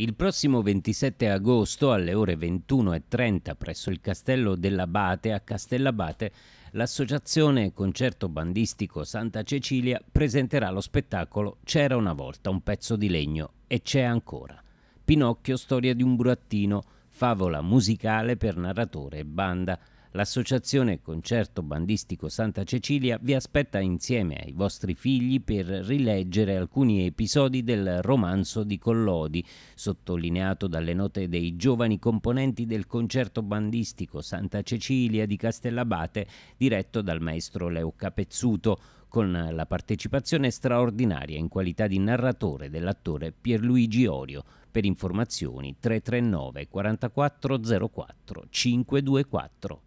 Il prossimo 27 agosto alle ore 21.30 presso il Castello dell'Abate a Castellabate l'associazione concerto bandistico Santa Cecilia presenterà lo spettacolo C'era una volta un pezzo di legno e c'è ancora. Pinocchio, storia di un burattino, favola musicale per narratore e banda. L'associazione Concerto Bandistico Santa Cecilia vi aspetta insieme ai vostri figli per rileggere alcuni episodi del romanzo di Collodi, sottolineato dalle note dei giovani componenti del Concerto Bandistico Santa Cecilia di Castellabate, diretto dal maestro Leo Capezzuto con la partecipazione straordinaria in qualità di narratore dell'attore Pierluigi Orio. Per informazioni 339 4404 524.